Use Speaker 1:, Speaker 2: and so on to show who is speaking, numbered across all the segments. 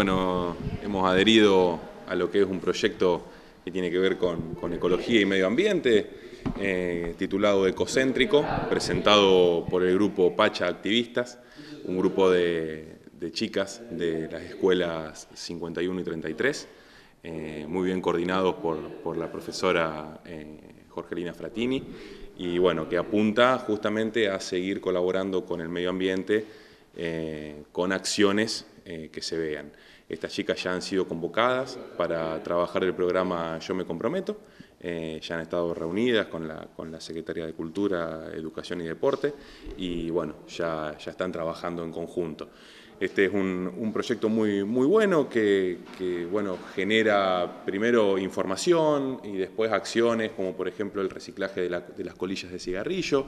Speaker 1: Bueno, hemos adherido a lo que es un proyecto que tiene que ver con, ecología y medio ambiente, eh, titulado Ecocéntrico, presentado por el grupo Pacha Activistas, un grupo de, chicas de las escuelas 51 y 33, eh, muy bien coordinados por, la profesora eh, Jorgelina Fratini, y bueno, que apunta justamente a seguir colaborando con el medio ambiente con acciones eh, que se vean. Estas chicas ya han sido convocadas para trabajar el programa Yo me comprometo, eh, ya han estado reunidas con la, con la Secretaría de Cultura, Educación y Deporte y bueno, ya, ya están trabajando en conjunto. Este es un, proyecto muy, muy bueno que, bueno, genera primero información y después acciones, como por ejemplo el reciclaje de, las colillas de cigarrillo,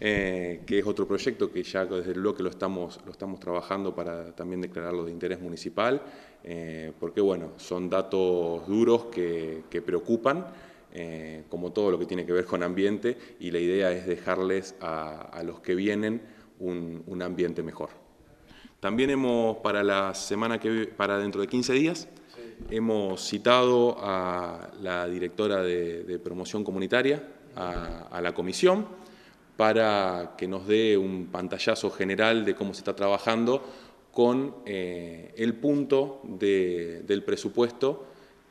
Speaker 1: eh, que es otro proyecto que ya desde el que lo estamos, lo estamos trabajando para también declararlo de interés municipal, eh, porque bueno, son datos duros que, preocupan. Eh, como todo lo que tiene que ver con ambiente, y la idea es dejarles a, los que vienen un ambiente mejor. También hemos, para la semana que para dentro de 15 días, hemos citado a la directora de, promoción comunitaria, a, la comisión, para que nos dé un pantallazo general de cómo se está trabajando con eh, el punto del presupuesto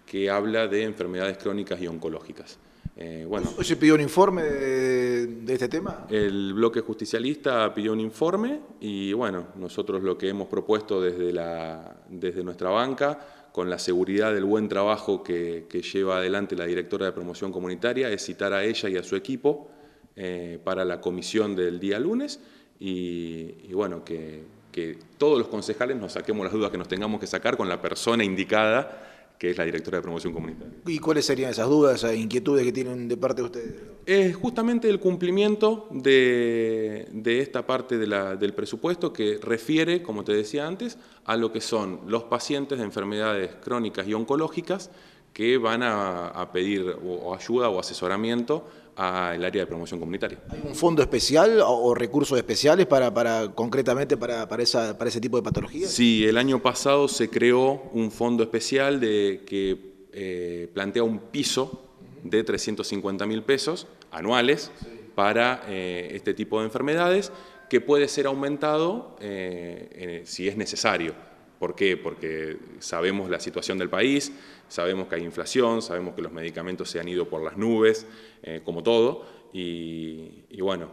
Speaker 1: que habla de enfermedades crónicas y oncológicas. Eh, bueno. Hoy se pidió un informe
Speaker 2: de de, este tema?
Speaker 1: El bloque justicialista pidió un informe y bueno, nosotros lo que hemos propuesto desde, la, desde nuestra banca, con la seguridad del buen trabajo que, lleva adelante la directora de promoción comunitaria, es citar a ella y a su equipo eh, para la comisión del día lunes y, bueno, que, que todos los concejales nos saquemos las dudas que nos tengamos que sacar con la persona indicada que es la directora de promoción comunitaria.
Speaker 2: ¿Y cuáles serían esas dudas e inquietudes que tienen de parte de ustedes? es justamente el
Speaker 1: cumplimiento de, esta parte del presupuesto que refiere, como te decía antes, a lo que son los pacientes de enfermedades crónicas y oncológicas que van a, pedir o, ayuda o asesoramiento al área de promoción comunitaria.
Speaker 2: ¿Hay un fondo especial o, recursos especiales para, concretamente para, ese tipo de patologías?
Speaker 1: Sí, el año pasado se creó un fondo especial de, que eh, plantea un piso de 350 mil pesos anuales para eh, este tipo de enfermedades, que puede ser aumentado eh, si es necesario. ¿Por qué? Porque sabemos la situación del país, sabemos que hay inflación, sabemos que los medicamentos se han ido por las nubes, eh, como todo, y, bueno,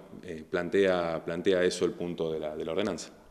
Speaker 1: plantea, plantea eso el punto de la ordenanza.